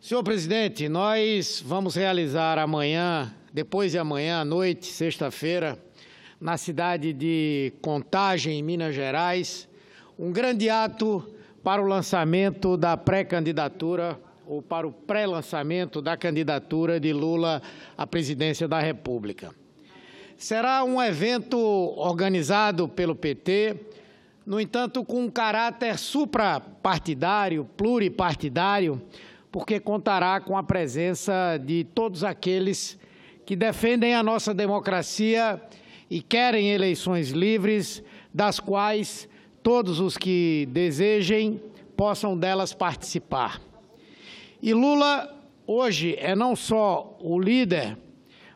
Senhor presidente, nós vamos realizar amanhã, depois de amanhã à noite, sexta-feira, na cidade de Contagem, em Minas Gerais, um grande ato para o lançamento da pré-candidatura ou para o pré-lançamento da candidatura de Lula à presidência da República. Será um evento organizado pelo PT, no entanto, com um caráter suprapartidário, pluripartidário, porque contará com a presença de todos aqueles que defendem a nossa democracia e querem eleições livres, das quais todos os que desejem possam delas participar. E Lula hoje é não só o líder,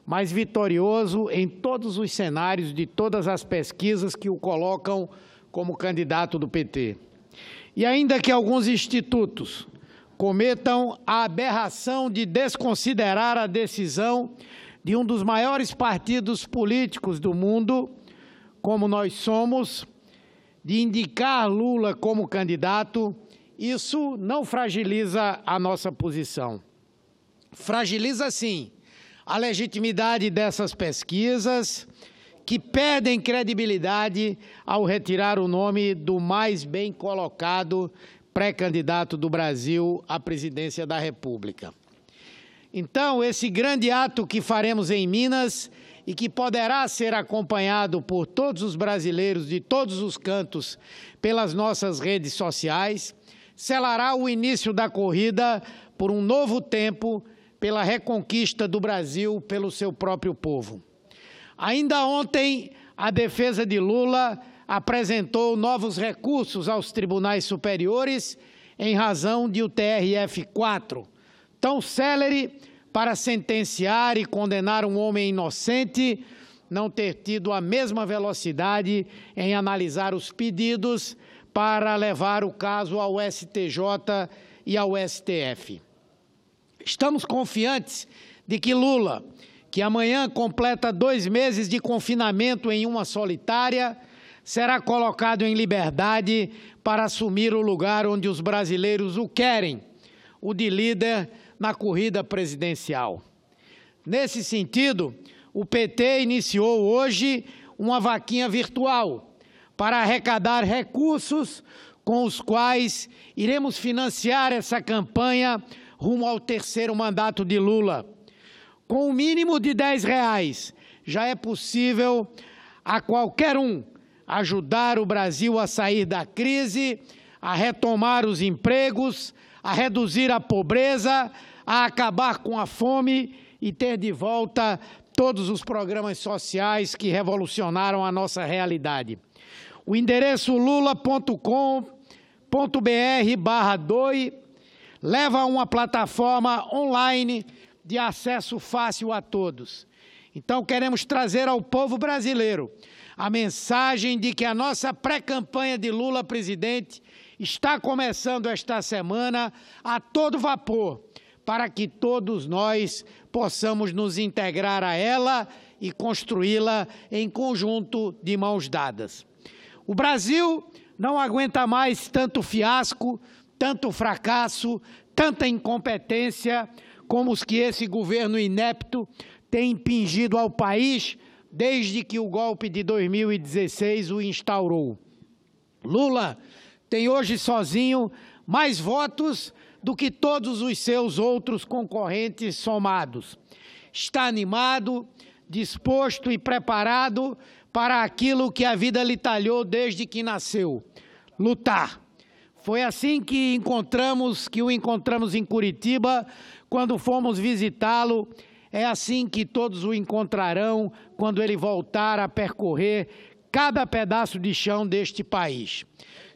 mas vitorioso em todos os cenários de todas as pesquisas que o colocam como candidato do PT. E ainda que alguns institutos cometam a aberração de desconsiderar a decisão de um dos maiores partidos políticos do mundo, como nós somos, de indicar Lula como candidato, isso não fragiliza a nossa posição. Fragiliza, sim, a legitimidade dessas pesquisas, que perdem credibilidade ao retirar o nome do mais bem colocado pré-candidato do Brasil à presidência da República. Então, esse grande ato que faremos em Minas e que poderá ser acompanhado por todos os brasileiros de todos os cantos pelas nossas redes sociais, selará o início da corrida por um novo tempo pela reconquista do Brasil pelo seu próprio povo. Ainda ontem, a defesa de Lula apresentou novos recursos aos tribunais superiores em razão de o TRF-4, tão célere para sentenciar e condenar um homem inocente, não ter tido a mesma velocidade em analisar os pedidos para levar o caso ao STJ e ao STF. Estamos confiantes de que Lula, que amanhã completa dois meses de confinamento em uma solitária, será colocado em liberdade para assumir o lugar onde os brasileiros o querem, o de líder na corrida presidencial. Nesse sentido, o PT iniciou hoje uma vaquinha virtual para arrecadar recursos com os quais iremos financiar essa campanha rumo ao terceiro mandato de Lula. Com o um mínimo de R$ reais, já é possível a qualquer um ajudar o Brasil a sair da crise, a retomar os empregos, a reduzir a pobreza, a acabar com a fome e ter de volta todos os programas sociais que revolucionaram a nossa realidade. O endereço lula.com.br barra doi leva a uma plataforma online de acesso fácil a todos. Então, queremos trazer ao povo brasileiro a mensagem de que a nossa pré-campanha de Lula presidente está começando esta semana a todo vapor, para que todos nós possamos nos integrar a ela e construí-la em conjunto de mãos dadas. O Brasil não aguenta mais tanto fiasco, tanto fracasso, tanta incompetência como os que esse governo inepto tem impingido ao país desde que o golpe de 2016 o instaurou. Lula tem hoje sozinho mais votos do que todos os seus outros concorrentes somados. Está animado, disposto e preparado para aquilo que a vida lhe talhou desde que nasceu: lutar. Foi assim que encontramos que o encontramos em Curitiba quando fomos visitá-lo é assim que todos o encontrarão quando ele voltar a percorrer cada pedaço de chão deste país.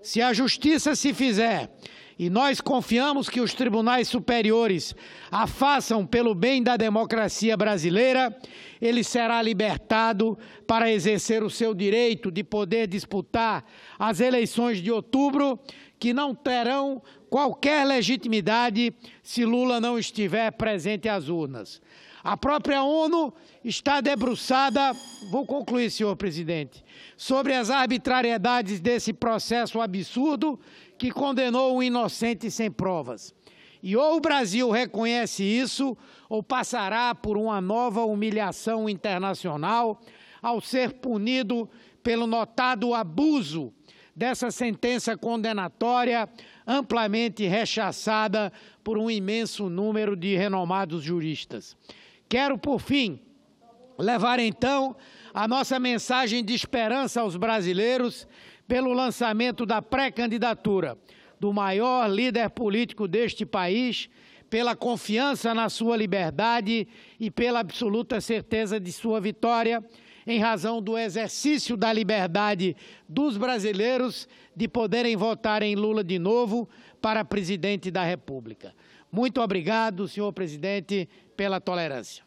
Se a justiça se fizer, e nós confiamos que os tribunais superiores a façam pelo bem da democracia brasileira, ele será libertado para exercer o seu direito de poder disputar as eleições de outubro, que não terão qualquer legitimidade se Lula não estiver presente às urnas. A própria ONU está debruçada, vou concluir, senhor presidente, sobre as arbitrariedades desse processo absurdo que condenou um inocente sem provas. E ou o Brasil reconhece isso, ou passará por uma nova humilhação internacional ao ser punido pelo notado abuso dessa sentença condenatória amplamente rechaçada por um imenso número de renomados juristas. Quero, por fim, levar então a nossa mensagem de esperança aos brasileiros pelo lançamento da pré-candidatura do maior líder político deste país, pela confiança na sua liberdade e pela absoluta certeza de sua vitória, em razão do exercício da liberdade dos brasileiros de poderem votar em Lula de novo para presidente da República. Muito obrigado, senhor presidente pela tolerância.